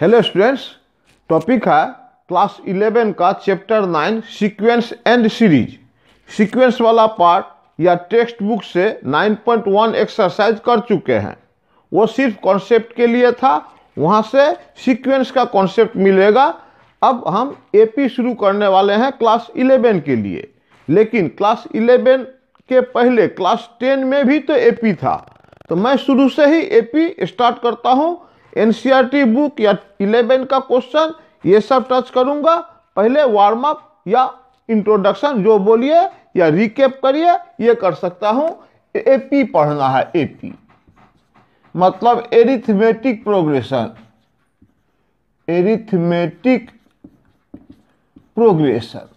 hello students topic है class eleven का chapter nine sequence and series sequence वाला part या टेक्स्ट बुक से 9.1 एक्सरसाइज कर चुके हैं वो सिर्फ कॉन्सेप्ट के लिए था वहाँ से सीक्वेंस का कॉन्सेप्ट मिलेगा अब हम एपी शुरू करने वाले हैं क्लास इलेवन के लिए लेकिन क्लास इलेवन के पहले क्लास टेन में भी तो एपी था तो मैं शुरू से ही एपी स्टार्ट करता हूँ एन बुक या इलेवन का क्वेश्चन ये सब टच करूंगा पहले वार्म अप या इंट्रोडक्शन जो बोलिए या रिकेप करिए ये कर सकता हूँ एपी पढ़ना है एपी मतलब arithmetic progression arithmetic progression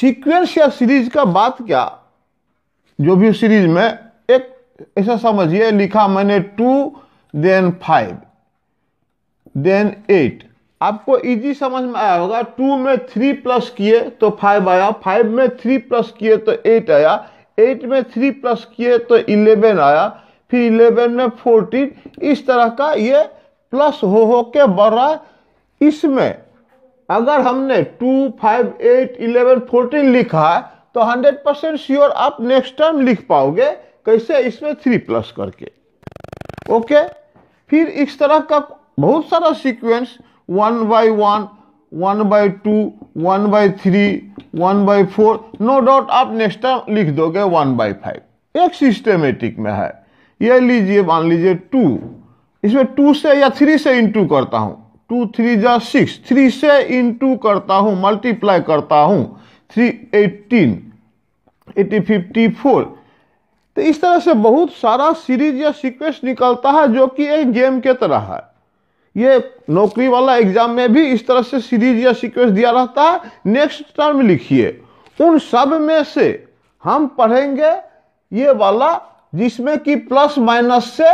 sequence या सीरीज का बात क्या जो भी सीरीज में ऐसा समझिए लिखा मैंने two then five then eight आपको इजी समझ में आया होगा टू में थ्री प्लस किए तो फाइव आया फाइव में थ्री प्लस किए तो एट आया एट में थ्री प्लस किए तो इलेवन आया फिर इलेवन में फोर्टीन इस तरह का ये प्लस हो हो के बढ़ रहा है इसमें अगर हमने two five eight eleven fourteen लिखा है तो हंड्रेड परसेंट श्योर आप नेक्स्ट टाइम लिख पाओगे कैसे इसमें थ्री प्लस करके ओके फिर इस तरह का बहुत सारा sequence one by one one by two one by three one by four no doubt आप नेक्स्ट टाइम लिख दोगे वन बाई फाइव एक सिस्टमेटिक में है ये लीजिए मान लीजिए टू इसमें टू से या थ्री से इंटू करता हूँ टू थ्री जा सिक्स थ्री से इंटू करता हूँ मल्टीप्लाई करता हूँ three eighteen eighty fifty four तो इस तरह से बहुत सारा सीरीज या सीक्वेंस निकलता है जो कि एक गेम के तरह है ये नौकरी वाला एग्जाम में भी इस तरह से सीरीज या सीक्वेंस दिया रहता है नेक्स्ट टर्म लिखिए उन सब में से हम पढ़ेंगे ये वाला जिसमें कि प्लस माइनस से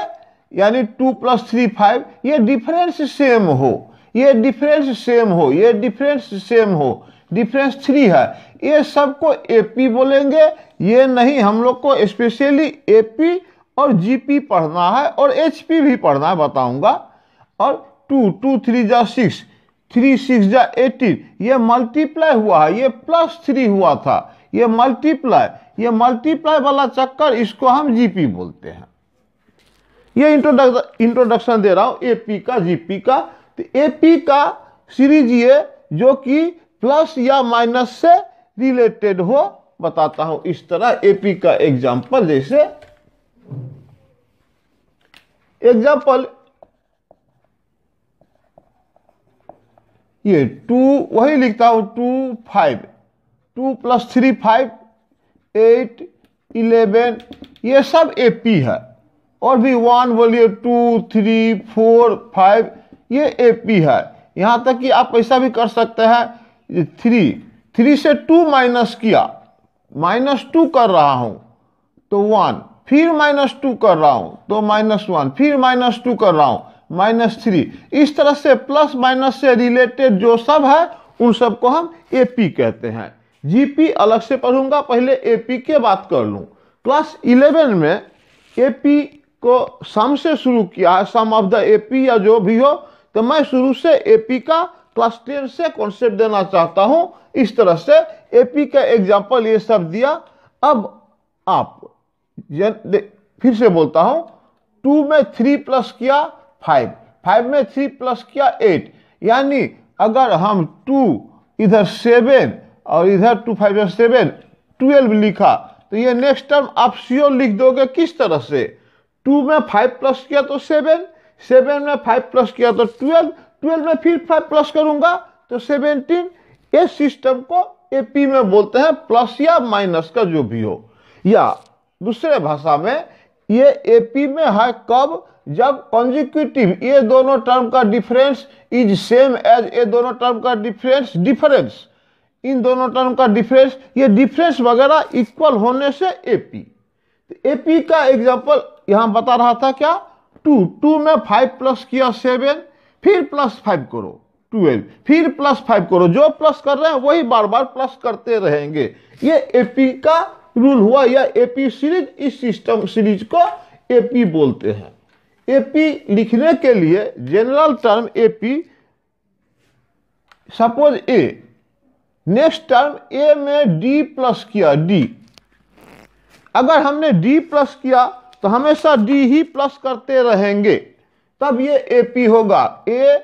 यानी टू प्लस थ्री फाइव ये डिफरेंस सेम हो ये डिफरेंस सेम हो ये डिफरेंस सेम हो डिफरेंस थ्री है ये सबको एपी बोलेंगे ये नहीं हम लोग को स्पेशली एपी और जीपी पढ़ना है और एचपी भी पढ़ना है बताऊंगा और टू टू थ्री जा सिक्स थ्री सिक्स जा एटीन ये मल्टीप्लाई हुआ है ये प्लस थ्री हुआ था ये मल्टीप्लाई ये मल्टीप्लाई वाला चक्कर इसको हम जीपी बोलते हैं ये इंट्रोडक्शन इंट्रोडक्शन दे रहा हूँ एपी का जीपी का तो एपी का सीरीज ये जो कि प्लस या माइनस से रिलेटेड हो बताता हूं इस तरह एपी का एग्जाम्पल जैसे एग्जाम्पल ये टू वही लिखता हूं two five two plus three five eight eleven ये सब एपी है और भी वन बोलिए टू थ्री फोर फाइव ये एपी है यहाँ तक कि आप ऐसा भी कर सकते हैं थ्री थ्री से टू माइनस किया माइनस टू कर रहा हूं तो वन फिर माइनस टू कर रहा हूं तो माइनस वन फिर माइनस टू कर रहा हूं माइनस थ्री इस तरह से प्लस माइनस से रिलेटेड जो सब है उन सब को हम एपी कहते हैं जीपी अलग से पढ़ूंगा पहले एपी के बात कर लूँ क्लास इलेवन में एपी को सम से शुरू किया है सम ऑफ द एपी या जो भी हो तो मैं शुरू से एपी का क्लास टेन से कॉन्सेप्ट देना चाहता हूं इस तरह से एपी का एग्जाम्पल ये सब दिया अब आप फिर से बोलता हूं टू में थ्री प्लस किया फाइव फाइव में थ्री प्लस किया एट यानी अगर हम टू इधर सेवन और इधर टू फाइव सेवन ट्वेल्व लिखा तो ये नेक्स्ट टर्म आप सीओ लिख दोगे किस तरह से टू में फाइव प्लस किया तो सेवन सेवन में फाइव प्लस किया तो ट्वेल्व ट्वेल्व में फिर फाइव प्लस करूंगा तो सेवेंटीन इस सिस्टम को एपी में बोलते हैं प्लस या माइनस का जो भी हो या दूसरे भाषा में ये एपी में है कब जब कॉन्जिक्यूटिव ये दोनों टर्म का डिफरेंस इज सेम एज ये दोनों टर्म का डिफरेंस डिफरेंस इन दोनों टर्म का डिफरेंस ये डिफरेंस वगैरह इक्वल होने से एपी एपी तो का एग्जांपल यहाँ बता रहा था क्या टू टू में फाइव प्लस किया सेवन फिर प्लस फाइव करो ट्वेल्व फिर प्लस फाइव करो जो प्लस कर रहे हैं वही बार बार प्लस करते रहेंगे ये एपी का रूल हुआ या एपी सीरीज इस सिस्टम सीरीज को एपी बोलते हैं एपी लिखने के लिए general term AP suppose A next term A में डी प्लस किया डी अगर हमने डी प्लस किया तो हमेशा डी ही प्लस करते रहेंगे तब ये ए पी होगा ए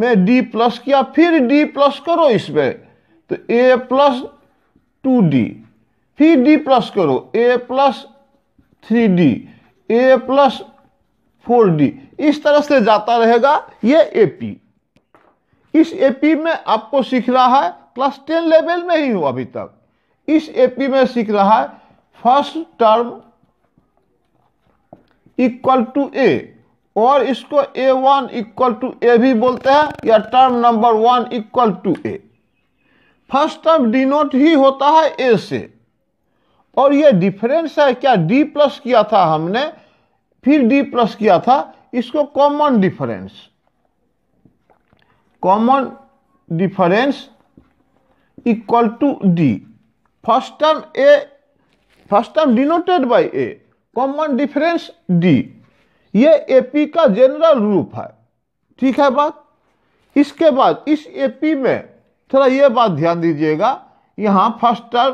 में डी प्लस किया फिर डी प्लस करो इसमें तो ए प्लस टू डी फिर डी प्लस करो A plus three D A plus four D इस तरह से जाता रहेगा ये ए पी इस ए पी में आपको सीख रहा है क्लास टेन लेवल में ही हूँ अभी तक इस ए पी में सीख रहा है फर्स्ट टर्म इक्वल टू ए और इसको A one equal to A भी बोलते हैं या term number one equal to A first term denote ही होता है ए से और ये डिफरेंस है क्या डी प्लस किया था हमने फिर डी प्लस किया था इसको common difference common difference equal to d first term a first term denoted by a common difference d ये एपी का जनरल रूप है ठीक है बात इसके बाद इस एपी में थोड़ा ये बात ध्यान दीजिएगा यहाँ फर्स्टर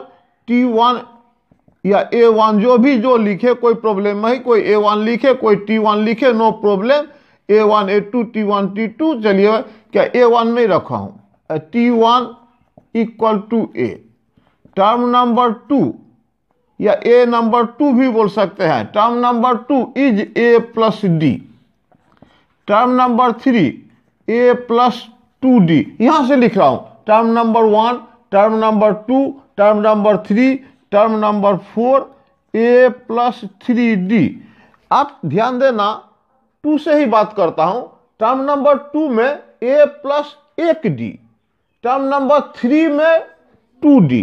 टी वन या ए वन जो भी जो लिखे कोई प्रॉब्लम नहीं कोई ए वन लिखे कोई टी वन लिखे no problem a one a two t one t two चलिए क्या ए वन में रखा हूँ t one equal to a term number two या ए नंबर टू भी बोल सकते हैं term number two is a plus d term number three a plus two d यहाँ से लिख रहा हूँ term number one term number two term number three term number four a plus three d आप ध्यान देना टू से ही बात करता हूँ टर्म नंबर टू में ए प्लस एक डी टर्म नंबर थ्री में two d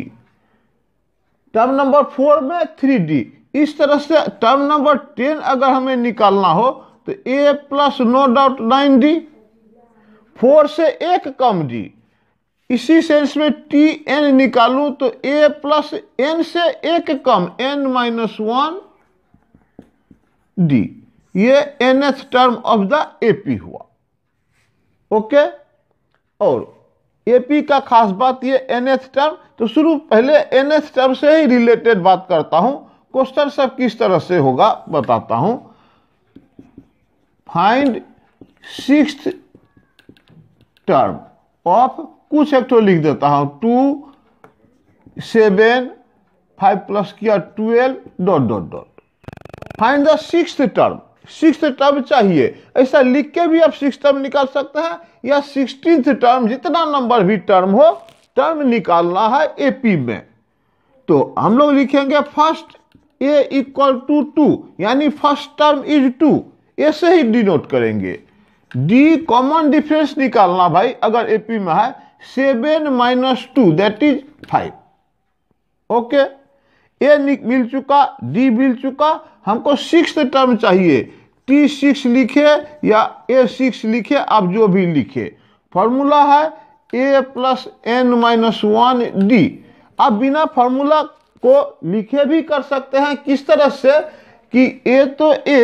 term number four में थ्री डी इस तरह से टर्म नंबर टेन अगर हमें निकालना हो तो ए plus no doubt nine d four से एक कम डी इसी सेंस में टी एन निकालू तो ए प्लस एन से एक कम एन माइनस वन डी ये nth term of the AP हुआ ओके और एपी का खास बात ये एनएच टर्म तो शुरू पहले एनएच टर्म से ही रिलेटेड बात करता हूं क्वेश्चन सब किस तरह से होगा बताता हूं फाइंड सिक्स टर्म ऑफ कुछ एक तो लिख देता हूँ टू सेवन फाइव प्लस किया twelve dot dot dot find the six term six term चाहिए ऐसा लिख के भी आप सिक्स टर्म निकाल सकते हैं या सिक्सटीन टर्म जितना नंबर भी टर्म हो टर्म निकालना है एपी में तो हम लोग लिखेंगे first a equal to two यानी फर्स्ट टर्म इज टू ऐसे ही डिनोट करेंगे डी कॉमन डिफरेंस निकालना भाई अगर एपी में है seven minus two that is five okay a मिल चुका डी मिल चुका हमको सिक्स टर्म चाहिए टी सिक्स लिखे या ए सिक्स लिखे आप जो भी लिखे फार्मूला है a plus n minus one d आप बिना फार्मूला को लिखे भी कर सकते हैं किस तरह से कि ए तो a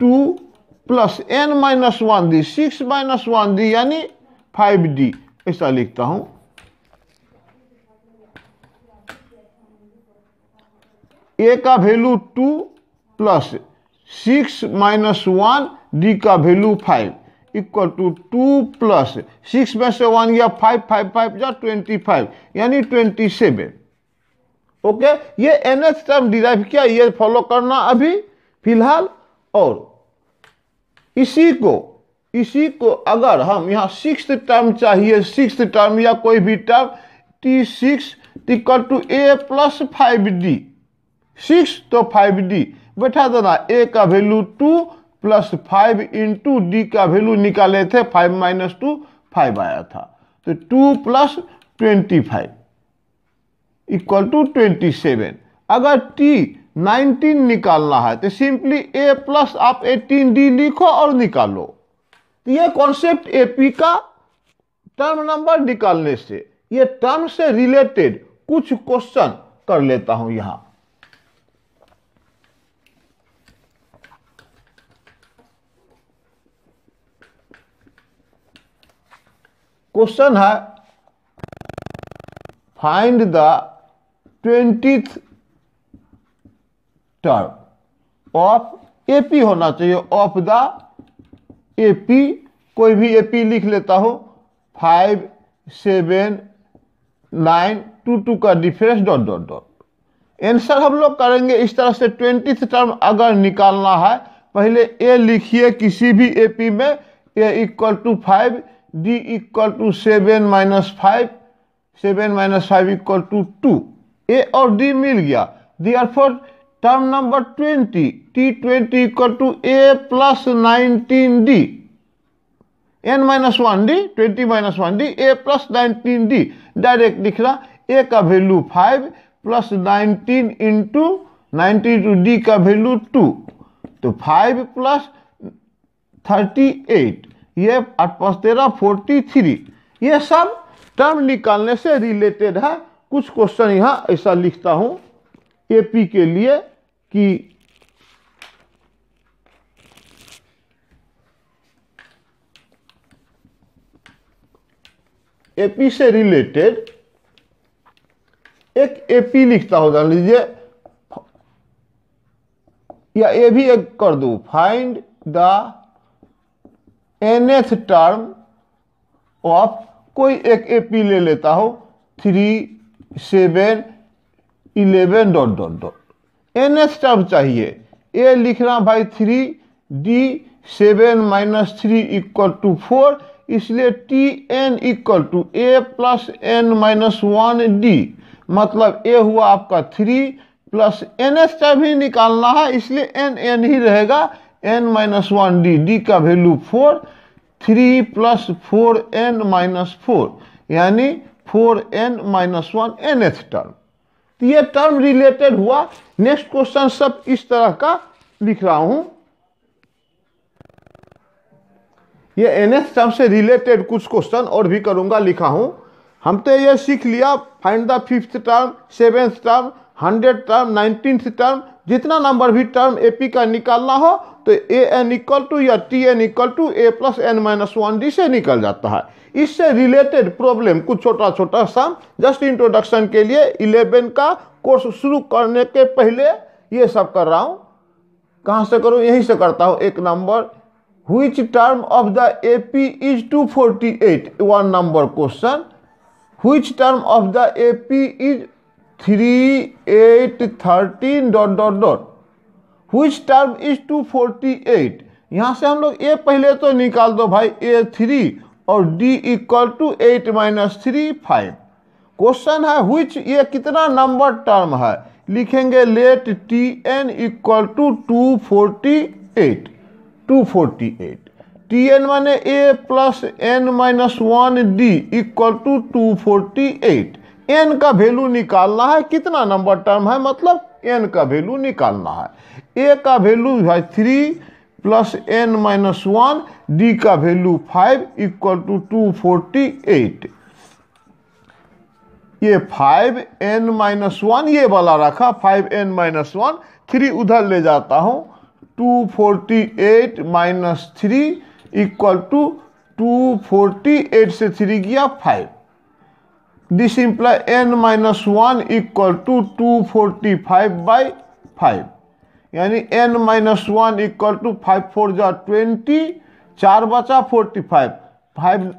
two plus n minus one d six minus one d यानी फाइव डी ऐसा लिखता हूं ए का value two plus six minus one d का value five equal to two plus six में से वन या फाइव फाइव फाइव या ट्वेंटी फाइव यानी ट्वेंटी सेवन ओके ये एन एच टर्म डिराइव किया ये फॉलो करना अभी फिलहाल और इसी को इसी को अगर हम यहाँ सिक्स टर्म चाहिए सिक्स टर्म या कोई भी term t six equal to a plus five d six तो फाइव डी बैठा देना ए का value two plus five into d का वैल्यू निकाले थे फाइव माइनस टू फाइव आया था तो two plus twenty five equal to twenty seven अगर टी नाइनटीन निकालना है तो सिंपली ए प्लस आप एटीन डी लिखो और निकालो तो ये कॉन्सेप्ट ए पी का टर्म नंबर निकालने से ये टर्म से रिलेटेड कुछ क्वेश्चन कर लेता हूं यहां क्वेश्चन है find the twentieth term of AP होना चाहिए ऑफ द एपी कोई भी एपी लिख लेता हूं five seven nine two two का difference dot dot dot answer हम लोग करेंगे इस तरह से ट्वेंटी टर्म अगर निकालना है पहले ए लिखिए किसी भी एपी में a equal to five d equal to seven minus five seven minus five equal to two ए और डी मिल गया दी आर term number twenty t twenty equal to a plus nineteen d n minus one d twenty minus one d A plus nineteen d direct लिख रहा a का value five plus nineteen into nineteen two d का value two तो five plus thirty eight ये आठ पाँच तेरह forty three ये सब टर्म निकालने से रिलेटेड है कुछ क्वेश्चन यहाँ ऐसा लिखता हूँ एपी के लिए कि एपी से रिलेटेड एक एपी लिखता हो जान लीजिए या ये भी एक कर दो find the nth term of कोई एक एपी ले लेता हो three seven eleven dot dot dot nth term चाहिए ए लिखना भाई three d seven minus three equal to four इसलिए t n equal to a plus n minus one d मतलब ए हुआ आपका three plus nth term ही निकालना है इसलिए एन एन ही रहेगा n minus one d d का value four three plus four n minus four यानी four n minus one nth term तो ये टर्म रिलेटेड हुआ नेक्स्ट क्वेश्चन सब इस तरह का लिख रहा हूं ये एन एथ टर्म से रिलेटेड कुछ क्वेश्चन और भी करूंगा लिखा हूं हम तो ये सीख लिया find the fifth term seventh term hundred term nineteen term जितना नंबर भी टर्म ए पी का निकालना हो तो ए एन इक्वल टू या t n equal to a plus n minus one d से निकल जाता है इससे रिलेटेड प्रॉब्लम कुछ छोटा छोटा सा जस्ट इंट्रोडक्शन के लिए इलेवन का कोर्स शुरू करने के पहले ये सब कर रहा हूँ कहाँ से करूँ यहीं से करता हूँ एक number A P is two forty eight one number question question term of the A P is three eight thirteen dot dot dot हुई term is two forty eight यहाँ से हम लोग ए पहले तो निकाल दो भाई ए थ्री और d equal to eight minus three five question है हुच ये कितना नंबर टर्म है लिखेंगे let t n equal to two forty eight two forty eight t n माने a plus n minus one d equal to two forty eight n का value निकालना है कितना नंबर टर्म है मतलब एन का वैल्यू निकालना है ए का वैल्यू है three plus n minus one d का value five equal to two forty eight ये फाइव एन माइनस वन ये वाला रखा five n minus one three उधर ले जाता हूँ two forty eight minus three equal to two forty eight से थ्री किया five this imply n minus one equal to two forty five by five यानी n minus one equal to five four जा twenty चार बचा forty five five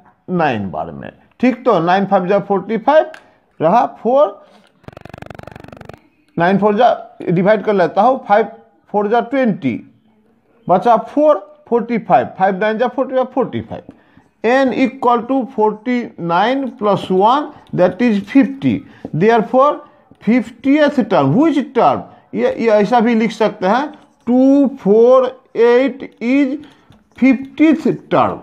nine बार में ठीक तो नाइन फाइव जा फोर्टी फाइव रहा फोर नाइन फोर जा डिवाइड कर लेता हूँ फाइव फोर जा ट्वेंटी बचा four forty five five nine जा forty five forty five n equal to 49 plus 1 that is 50 therefore 50th term which term ये ये ऐसा भी लिख सकते हैं two four eight is fiftieth term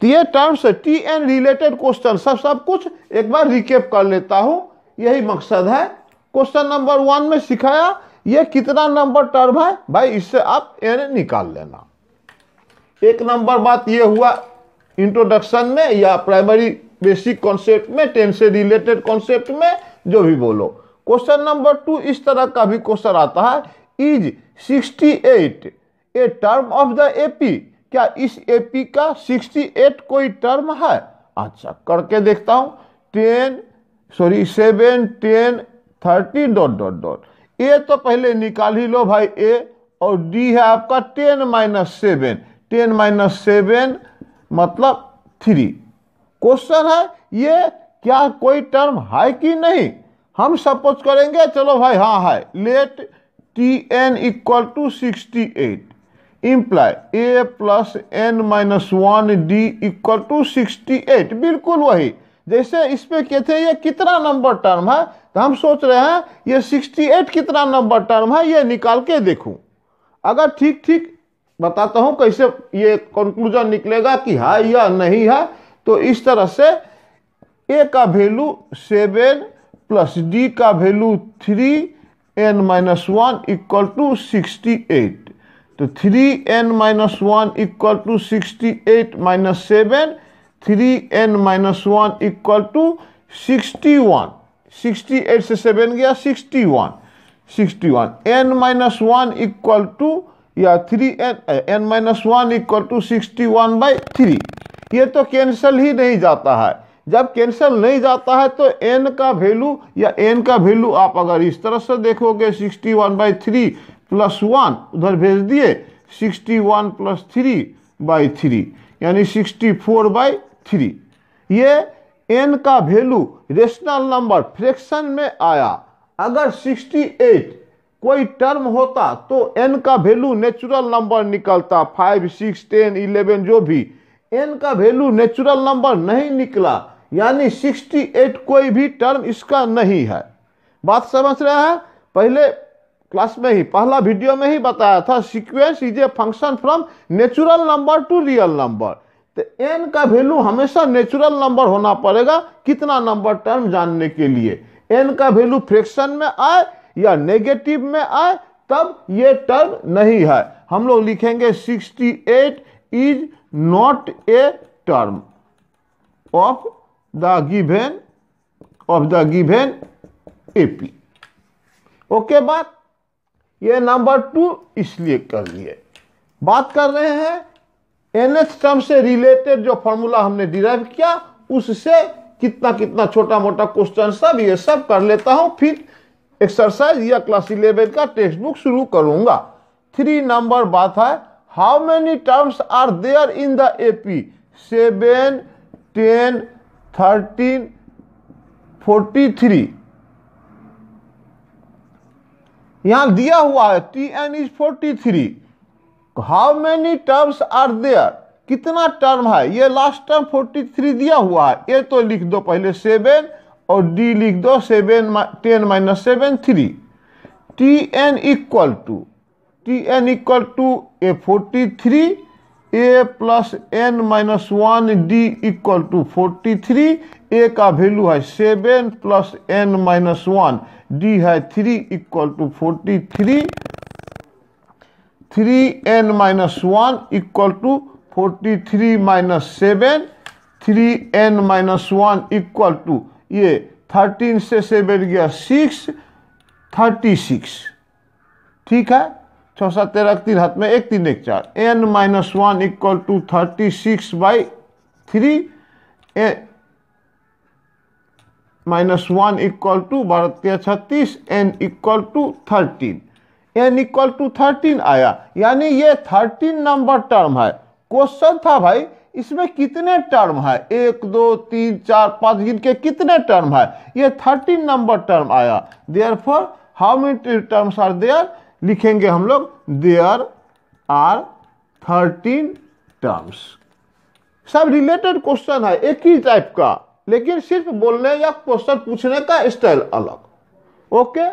तो ये टर्म से टी एन रिलेटेड क्वेश्चन सब सब कुछ एक बार रिकेप कर लेता हूँ यही मकसद है क्वेश्चन नंबर वन में सिखाया ये कितना नंबर टर्म है भाई इससे आप एन निकाल लेना एक नंबर बात यह हुआ इंट्रोडक्शन में या प्राइमरी बेसिक कॉन्सेप्ट में टेन से रिलेटेड कॉन्सेप्ट में जो भी बोलो क्वेश्चन नंबर टू इस तरह का भी क्वेश्चन आता है is 68 a term of the AP क्या इस एपी का 68 कोई टर्म है अच्छा करके देखता हूँ ten sorry seven ten thirty dot dot dot a तो पहले निकाल ही लो भाई ए और डी है आपका ten minus seven ten minus seven मतलब थ्री क्वेश्चन है ये क्या कोई टर्म है कि नहीं हम सपोज करेंगे चलो भाई हाँ है let t n equal to sixty eight imply a plus n minus one d equal to sixty eight बिल्कुल वही जैसे इस पे कहते हैं ये कितना नंबर टर्म है तो हम सोच रहे हैं ये 68 कितना नंबर टर्म है ये निकाल के देखूं अगर ठीक ठीक बताता हूं कैसे ये कंक्लूजन निकलेगा कि हा या नहीं है तो इस तरह से ए का वैल्यू सेवन प्लस डी का value three n minus one equal to sixty eight तो three n minus one equal to sixty eight minus seven three n minus one equal to sixty one sixty eight से seven गया sixty one sixty one n minus one equal to या three n n minus one equal to sixty one by three ये तो cancel ही नहीं जाता है जब cancel नहीं जाता है तो एन का वैल्यू या एन का वैल्यू आप अगर इस तरह से देखोगे sixty one by three plus one उधर भेज दिए sixty one plus three by three यानी सिक्सटी फोर बाई थ्री ये एन का वैल्यू रेशनल नंबर फ्रैक्शन में आया अगर सिक्सटी एट कोई टर्म होता तो एन का वैल्यू नेचुरल नंबर निकलता फाइव सिक्स टेन इलेवन जो भी एन का वैल्यू नेचुरल नंबर नहीं निकला यानी सिक्सटी एट कोई भी टर्म इसका नहीं है बात समझ रहे हैं पहले क्लास में ही पहला वीडियो में ही बताया था sequence is a function from natural number to real number तो एन का वैल्यू हमेशा नेचुरल नंबर होना पड़ेगा कितना नंबर टर्म जानने के लिए एन का वैल्यू फ्रैक्शन में आए या नेगेटिव में आए तब ये टर्म नहीं है हम लोग लिखेंगे 68 is not a term of the given of the given AP okay बात ये नंबर टू इसलिए कर लिए बात कर रहे हैं एन एच टर्म से रिलेटेड जो फॉर्मूला हमने डिराइव किया उससे कितना कितना छोटा मोटा क्वेश्चन सब ये सब कर लेता हूं फिर एक्सरसाइज या क्लास इलेवन का टेक्स्ट बुक शुरू करूंगा थ्री नंबर बात है how many terms are there in the A P seven ten thirteen forty three यहां दिया हुआ है t n is forty three how many terms are there कितना टर्म है ये लास्ट टर्म फोर्टी थ्री दिया हुआ है ये तो लिख दो पहले सेवन और डी लिख दो seven ten minus seven three T n equal to T n equal to a forty three a plus n minus one d equal to forty three a का वैल्यू है seven plus n minus one d है three equal to forty three three n minus one equal to forty three minus seven three n minus one equal to ये thirteen से seven गया six thirty six ठीक है छः सात तेरह तीन हाथ में एक तीन एक चार n minus one equal to thirty six by three a minus one equal to Bharat के छत्तीस n equal to thirteen n equal to thirteen आया यानी ये थर्टीन नंबर टर्म है क्वेश्चन था भाई इसमें कितने टर्म है एक दो तीन चार पाँच गिन के कितने टर्म है ये थर्टीन नंबर टर्म आया therefore how many terms are there लिखेंगे हम लोग देयर आर थर्टीन टर्म्स सब रिलेटेड क्वेश्चन है एक ही टाइप का लेकिन सिर्फ बोलने या क्वेश्चन पूछने का स्टाइल अलग ओके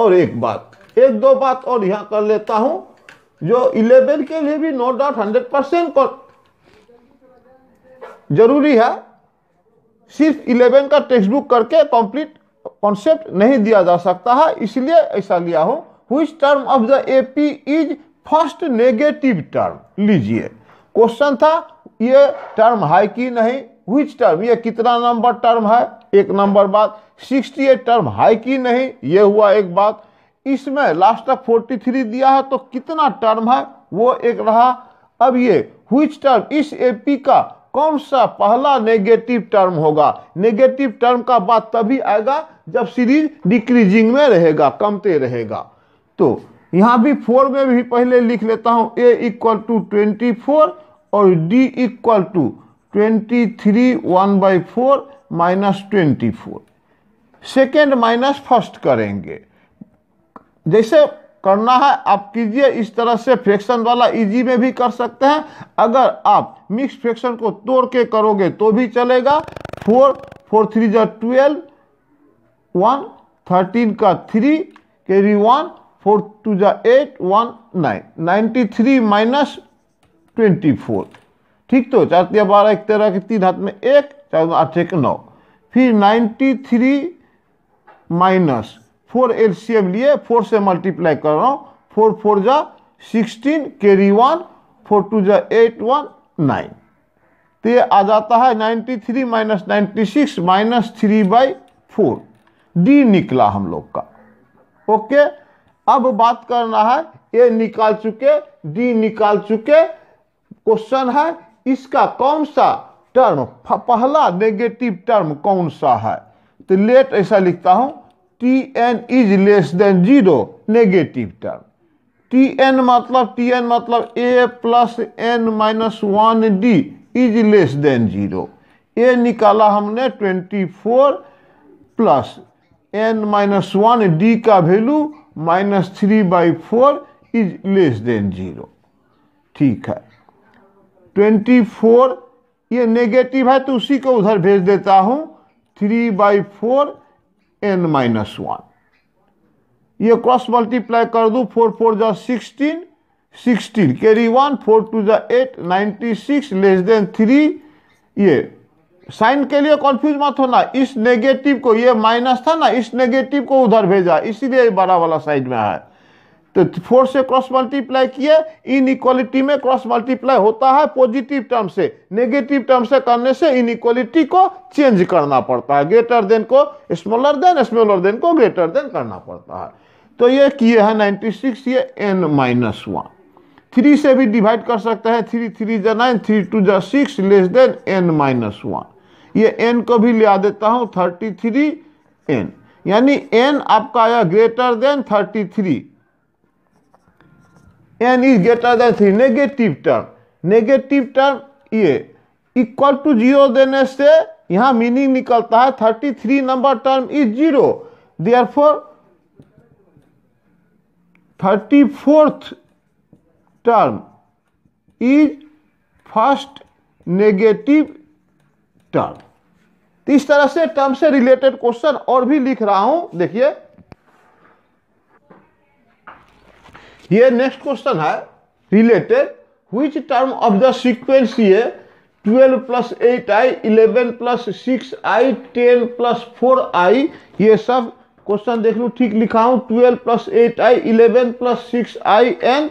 और एक बात एक दो बात और यहाँ कर लेता हूँ जो इलेवन के लिए भी नो डाउट हंड्रेड परसेंट जरूरी है सिर्फ इलेवन का टेक्स्ट बुक करके कंप्लीट कॉन्सेप्ट नहीं दिया जा सकता है इसलिए ऐसा लिया हूं हुई term of the A P is first negative term लीजिए क्वेश्चन था ये टर्म है कि नहीं हुई टर्म ये कितना नंबर टर्म है एक नंबर बात सिक्सटी एट टर्म है कि नहीं ये हुआ एक बात इसमें लास्ट तक 43 दिया है तो कितना टर्म है वो एक रहा अब ये हुई टर्म इस एपी का कौन सा पहला नेगेटिव टर्म होगा नेगेटिव टर्म का बात तभी आएगा जब सीरीज डिक्रीजिंग में रहेगा कमते रहेगा तो यहाँ भी फोर में भी पहले लिख लेता हूँ a equal to twenty four और d equal to twenty three one by four minus twenty four second minus first करेंगे जैसे करना है आप कीजिए इस तरह से फ्रैक्शन वाला इजी में भी कर सकते हैं अगर आप मिक्स फ्रैक्शन को तोड़ के करोगे तो भी चलेगा फोर फोर थ्री जो ट्वेल्व वन थर्टीन का थ्री के री वन फोर टू जो eight one nine ninety three minus twenty four ठीक तो चार तीन बारह एक तेरह के तीन हाथ में एक चार आठ एक नौ फिर नाइन्टी थ्री माइनस फोर एम लिए फोर से मल्टीप्लाई कर रहा हूँ फोर फोर जा sixteen carry one four two जा एट वन नाइन तो ये आ जाता है ninety three minus ninety six minus three by four d निकला हम लोग का ओके अब बात करना है ये निकाल चुके डी निकाल चुके क्वेश्चन है इसका कौन सा टर्म पहला नेगेटिव टर्म कौन सा है तो लेट ऐसा लिखता हूँ T n is less than zero negative term T n मतलब टी एन मतलब a plus n minus one d is less than zero a निकाला हमने twenty four plus n minus one d का value minus three by four is less than zero ठीक है twenty four ये negative है तो उसी को उधर भेज देता हूँ three by four n minus one ये क्रॉस मल्टीप्लाई कर दू फोर फोर जा sixteen sixteen carry one four two जा eight ninety six less than three ये साइन के लिए कंफ्यूज मत होना इस नेगेटिव को ये माइनस था ना इस नेगेटिव को उधर भेजा इसीलिए बड़ा वाला साइड में है तो फोर से क्रॉस मल्टीप्लाई किए इन इक्वालिटी में क्रॉस मल्टीप्लाई होता है पॉजिटिव टर्म से नेगेटिव टर्म से करने से इन इक्वालिटी को चेंज करना पड़ता है ग्रेटर देन को स्मॉलर देन स्मॉलर देन को ग्रेटर देन करना पड़ता है तो ये किए हैं 96 ये एन माइनस वन थ्री से भी डिवाइड कर सकते हैं थ्री थ्री जा नाइन थ्री टू जा six less than n minus one ये एन को भी ले आ देता हूँ थर्टी थ्री एन यानी एन आपका आया greater than thirty three n is greater than 3 negative term negative term ये इक्वल टू जीरो देने से यहाँ मीनिंग निकलता है thirty three number term is zero therefore thirty fourth term is first negative term इस तरह से term से रिलेटेड क्वेश्चन और भी लिख रहा हूं देखिए ये नेक्स्ट क्वेश्चन है related which term of the sequence ये 12 eleven plus six i ten plus four i ये सब क्वेश्चन देख लो ठीक लिखा हूँ 12 eleven plus six i n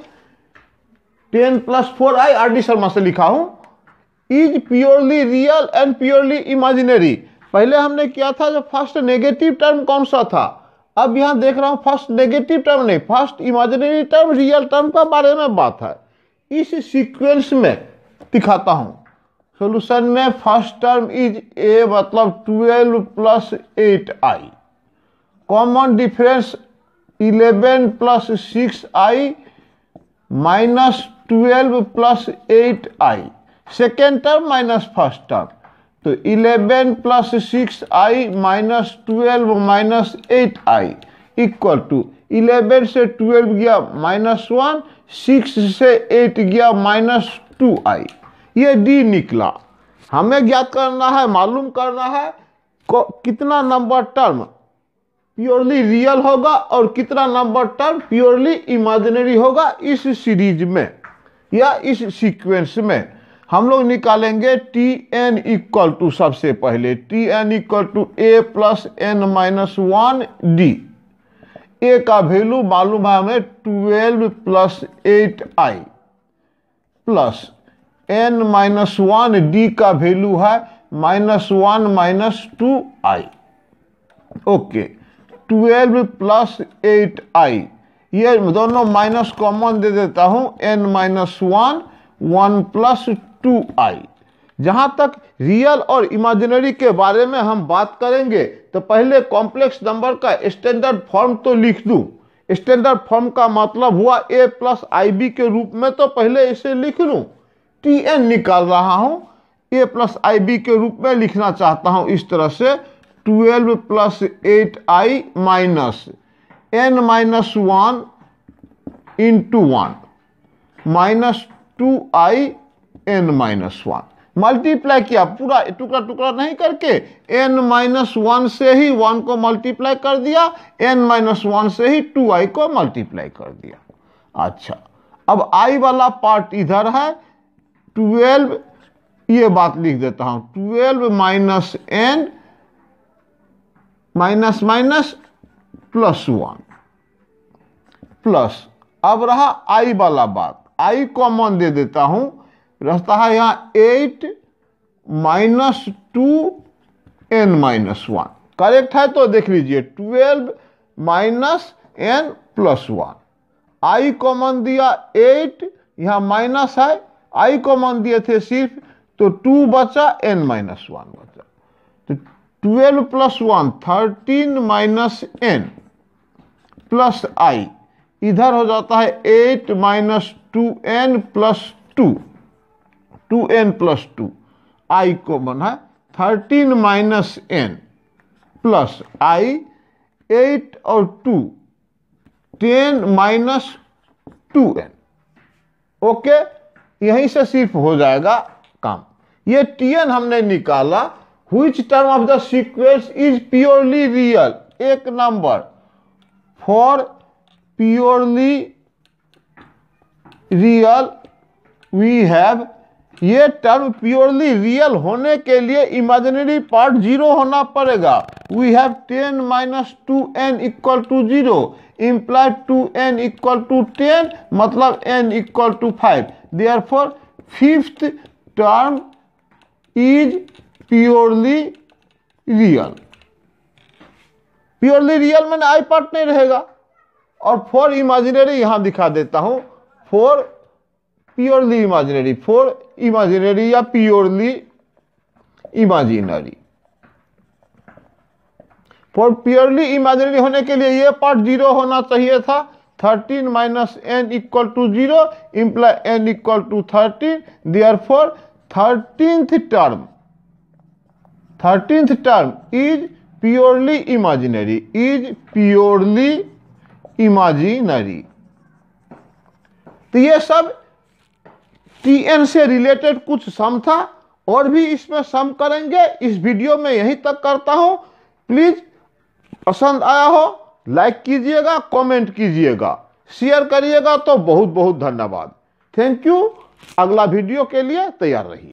ten plus four i R D Sharma से लिखा हूँ is purely real and purely imaginary पहले हमने किया था जो फर्स्ट नेगेटिव टर्म कौन सा था अब यहाँ देख रहा हूँ फर्स्ट नेगेटिव टर्म नहीं first imaginary term real term का बारे में बात है इस सीक्वेंस में दिखाता हूँ सोल्यूशन में फर्स्ट टर्म इज ए मतलब twelve plus eight i common difference eleven plus six i minus twelve plus eight i second term minus first term तो 11 plus six i minus twelve minus eight i equal to eleven से 12 गया minus one six से 8 गया minus two आई ये D निकला हमें ज्ञात करना है मालूम करना है को, कितना नंबर टर्म प्योरली रियल होगा और कितना नंबर टर्म प्योरली इमेजिनरी होगा इस सीरीज में या इस सीक्वेंस में हम लोग निकालेंगे टी एन इक्वल टू सबसे पहले T n equal to a plus n minus one d a का वैल्यू मालूम है हमें twelve plus eight i plus n minus one d का वैल्यू है minus one minus two i okay twelve plus eight i ये दोनों minus common दे देता हूँ n minus one one plus two i जहाँ तक रियल और इमेजिनरी के बारे में हम बात करेंगे तो पहले कॉम्प्लेक्स नंबर का स्टैंडर्ड फॉर्म तो लिख दूँ स्टैंडर्ड फॉर्म का मतलब हुआ ए प्लस आई बी के रूप में तो पहले इसे लिख लूँ टी एन निकाल रहा हूँ ए प्लस आई बी के रूप में लिखना चाहता हूँ इस तरह से twelve plus eight i minus n minus one into one minus two i n minus one multiply किया पूरा टुकड़ा टुकड़ा नहीं करके एन माइनस वन से ही वन को मल्टीप्लाई कर दिया एन माइनस वन से ही टू आई को मल्टीप्लाई कर दिया अच्छा अब आई वाला पार्ट इधर है ट्वेल्व ये बात लिख देता हूं twelve minus n minus minus plus one plus अब रहा आई वाला बात आई कॉमन दे देता हूं रहता है यहाँ eight minus two n minus one correct है तो देख लीजिए twelve minus n plus one i common दिया एट यहाँ माइनस है आई कॉमन दिए थे सिर्फ तो टू बचा एन माइनस वन बचा तो twelve plus one thirteen minus n plus i इधर हो जाता है eight minus two n plus two two n plus two i common है thirteen minus n plus i eight और two ten minus two n okay यहीं से सिर्फ हो जाएगा काम ये टी एन हमने निकाला हुई term of the sequence is purely real एक number for purely real we have ये टर्म प्योरली रियल होने के लिए इमेजिनरी पार्ट जीरो होना पड़ेगा we have ten minus two n equal to zero imply two n equal to ten मतलब n equal to five therefore fifth term is purely real purely real में i part नहीं रहेगा और four imaginary यहां दिखा देता हूँ for purely imaginary for imaginary या purely imaginary for purely imaginary होने के लिए ये पार्ट जीरो होना चाहिए था thirteen minus n equal to zero imply n equal to thirteen therefore thirteenth term thirteenth term is purely imaginary is purely imaginary तो ये सब टीएन से रिलेटेड कुछ सम था और भी इसमें सम करेंगे इस वीडियो में यहीं तक करता हूँ प्लीज़ पसंद आया हो लाइक कीजिएगा कमेंट कीजिएगा शेयर करिएगा तो बहुत बहुत धन्यवाद थैंक यू अगला वीडियो के लिए तैयार रहिए